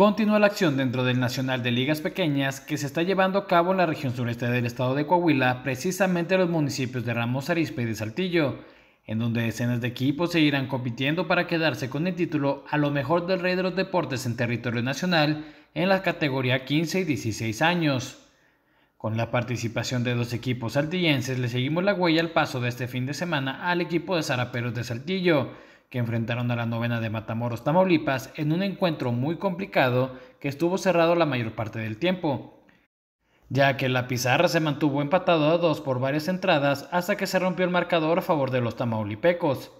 Continúa la acción dentro del Nacional de Ligas Pequeñas que se está llevando a cabo en la región sureste del estado de Coahuila, precisamente en los municipios de Ramos Arizpe y de Saltillo, en donde decenas de equipos seguirán compitiendo para quedarse con el título a lo mejor del rey de los deportes en territorio nacional en la categoría 15 y 16 años. Con la participación de dos equipos saltillenses le seguimos la huella al paso de este fin de semana al equipo de Zaraperos de Saltillo, que enfrentaron a la novena de Matamoros Tamaulipas en un encuentro muy complicado que estuvo cerrado la mayor parte del tiempo, ya que la pizarra se mantuvo empatado a dos por varias entradas hasta que se rompió el marcador a favor de los tamaulipecos.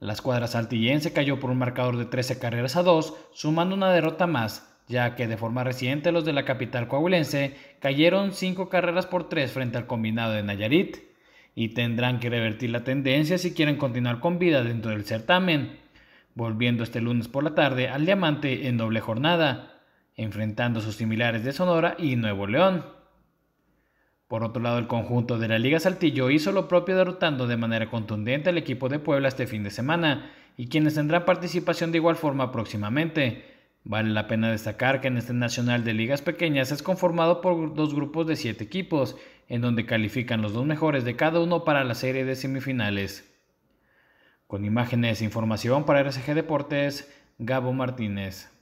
La escuadra saltillense cayó por un marcador de 13 carreras a dos, sumando una derrota más, ya que de forma reciente los de la capital coahuilense cayeron 5 carreras por 3 frente al combinado de Nayarit y tendrán que revertir la tendencia si quieren continuar con vida dentro del certamen, volviendo este lunes por la tarde al diamante en doble jornada, enfrentando a sus similares de Sonora y Nuevo León. Por otro lado, el conjunto de la Liga Saltillo hizo lo propio derrotando de manera contundente al equipo de Puebla este fin de semana y quienes tendrán participación de igual forma próximamente. Vale la pena destacar que en este Nacional de Ligas Pequeñas es conformado por dos grupos de siete equipos en donde califican los dos mejores de cada uno para la serie de semifinales. Con imágenes e información para RCG Deportes, Gabo Martínez.